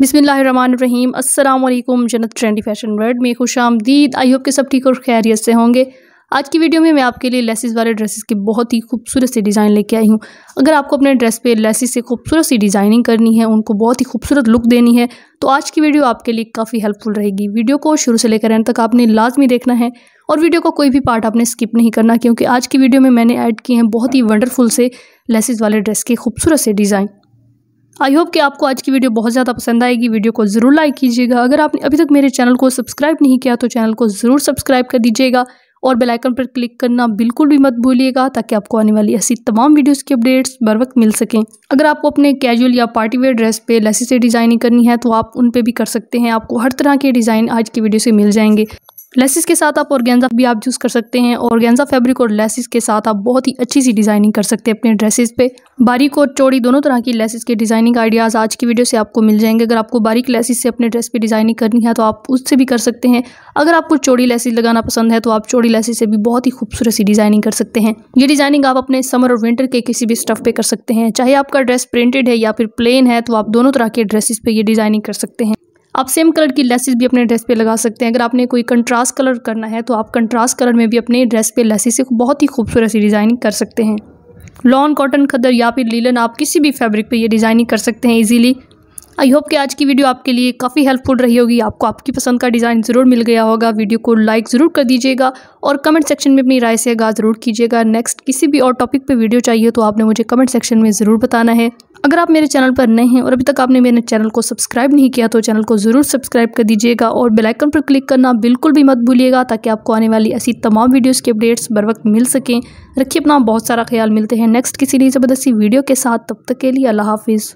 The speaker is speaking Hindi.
बिसमीम अल्लाम जन्नत ट्रेंडी फैशन वर्ल्ड में खुश आमदीद आई होप के सब ठीक और खैरियत से होंगे आज की वीडियो में मैं आपके लिए लेसिस वाले ड्रेसेस के बहुत ही खूबसूरत से डिज़ाइन लेके आई हूँ अगर आपको अपने ड्रेस पे लेसिस से खूबसूरत सी डिज़ाइनिंग करनी है उनको बहुत ही खूबसूरत लुक देनी है तो आज की वीडियो आपके लिए काफ़ी हेल्पफुल रहेगी वीडियो को शुरू से लेकर एंड तक आपने लाजमी देखना है और वीडियो का को कोई भी पार्ट आपने स्किप नहीं करना क्योंकि आज की वीडियो में मैंने ऐड किए हैं बहुत ही वंडरफुल से लेसिस वाले ड्रेस के खूबसूरत से डिज़ाइन आई होप कि आपको आज की वीडियो बहुत ज़्यादा पसंद आएगी वीडियो को ज़रूर लाइक कीजिएगा अगर आपने अभी तक मेरे चैनल को सब्सक्राइब नहीं किया तो चैनल को ज़रूर सब्सक्राइब कर दीजिएगा और बेल आइकन पर क्लिक करना बिल्कुल भी मत भूलिएगा ताकि आपको आने वाली ऐसी तमाम वीडियोस की अपडेट्स बर वक्त मिल सकें अगर आपको अपने कैजुअल या पार्टी वेयर ड्रेस पे लेसी से डिज़ाइनिंग करनी है तो आप उन पे भी कर सकते हैं आपको हर तरह के डिज़ाइन आज की वीडियो से मिल जाएंगे लेसिस के साथ आप ऑर्गेंजा भी आप यूज़ कर सकते हैं ऑर्गेंजा फैब्रिक और लेसिस के साथ आप बहुत ही अच्छी सी डिज़ाइनिंग कर सकते हैं अपने ड्रेसेस पे बारीक और चौड़ी दोनों तरह की लेसिस के डिज़ाइनिंग आइडियाज़ आज की वीडियो से आपको मिल जाएंगे अगर आपको बारीक लेसिस से अपने ड्रेस पे डिज़ाइनिंग करनी है तो आप उससे भी कर सकते हैं अगर आपको चौड़ी लेसिस लगाना पसंद है तो आप चौड़ी लेसिस से भी बहुत ही खूबसूरत सी डिज़ाइनिंग कर सकते हैं ये डिज़ाइनिंग आप अपने समर और विंटर के किसी भी स्टफ पे कर सकते हैं चाहे आपका ड्रेस प्रिंटेड है या फिर प्लेन है तो आप दोनों तरह के ड्रेसिस पे यह डिज़ाइनिंग कर सकते हैं आप सेम कलर की लेसिस भी अपने ड्रेस पे लगा सकते हैं अगर आपने कोई कंट्रास्ट कलर करना है तो आप कंट्रास्ट कलर में भी अपने ड्रेस पे लेसिस से बहुत ही खूबसूरत सी डिज़ाइनिंग कर सकते हैं लॉन कॉटन खदर या फिर लीलन आप किसी भी फैब्रिक पे ये डिज़ाइनिंग कर सकते हैं इजीली आई होप कि आज की वीडियो आपके लिए काफ़ी हेल्पफुल रही होगी आपको आपकी पसंद का डिज़ाइन ज़रूर मिल गया होगा वीडियो को लाइक ज़रूर कर दीजिएगा और कमेंट सेक्शन में अपनी राय से आगाह ज़रूर कीजिएगा नेक्स्ट किसी भी और टॉपिक पर वीडियो चाहिए तो आपने मुझे कमेंट सेक्शन में ज़रूर बताना है अगर आप मेरे चैनल पर नए हैं और अभी तक आपने मेरे चैनल को सब्सक्राइब नहीं किया तो चैनल को ज़रूर सब्सक्राइब कर दीजिएगा और बेलाइकन पर क्लिक करना बिल्कुल भी मत भूलिएगा ताकि आपको आने वाली ऐसी तमाम वीडियोज़ के अपडेट्स बर वक्त मिल सकें रखिए अपना बहुत सारा ख्याल मिलते हैं नेक्स्ट किसी नई ज़बरदस्ती वीडियो के साथ तब तक के लिए अल्लाह हाफिज़